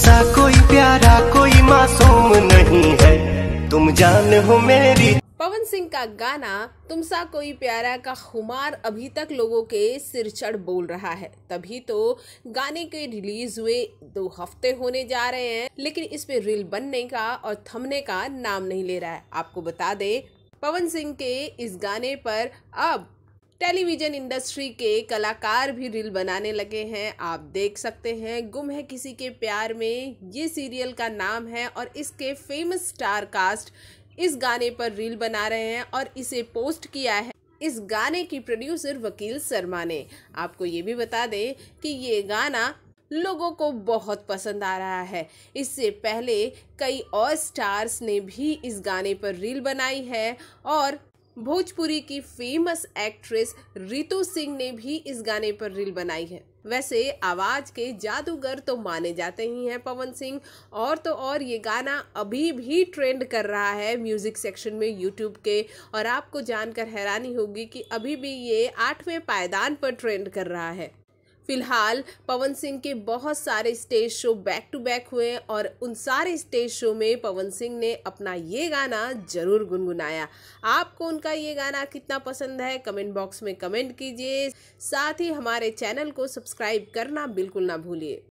सा कोई प्यारा कोई मासूम नहीं है तुम जान हो मेरी पवन सिंह का गाना तुमसा कोई प्यारा का खुमार अभी तक लोगों के सिर चढ़ बोल रहा है तभी तो गाने के रिलीज हुए दो हफ्ते होने जा रहे हैं लेकिन इस पे रील बनने का और थमने का नाम नहीं ले रहा है आपको बता दे पवन सिंह के इस गाने पर अब टेलीविज़न इंडस्ट्री के कलाकार भी रील बनाने लगे हैं आप देख सकते हैं गुम है किसी के प्यार में ये सीरियल का नाम है और इसके फेमस स्टार कास्ट इस गाने पर रील बना रहे हैं और इसे पोस्ट किया है इस गाने की प्रोड्यूसर वकील शर्मा ने आपको ये भी बता दें कि ये गाना लोगों को बहुत पसंद आ रहा है इससे पहले कई और स्टार्स ने भी इस गाने पर रील बनाई है और भोजपुरी की फेमस एक्ट्रेस रितु सिंह ने भी इस गाने पर रील बनाई है वैसे आवाज के जादूगर तो माने जाते ही हैं पवन सिंह और तो और ये गाना अभी भी ट्रेंड कर रहा है म्यूजिक सेक्शन में यूट्यूब के और आपको जानकर हैरानी होगी कि अभी भी ये आठवें पायदान पर ट्रेंड कर रहा है फिलहाल पवन सिंह के बहुत सारे stage show back to back हुए और उन सारे स्टेज शो में पवन सिंह ने अपना ये गाना जरूर गुनगुनाया आपको उनका ये गाना कितना पसंद है कमेंट बॉक्स में कमेंट कीजिए साथ ही हमारे चैनल को सब्सक्राइब करना बिल्कुल ना भूलिए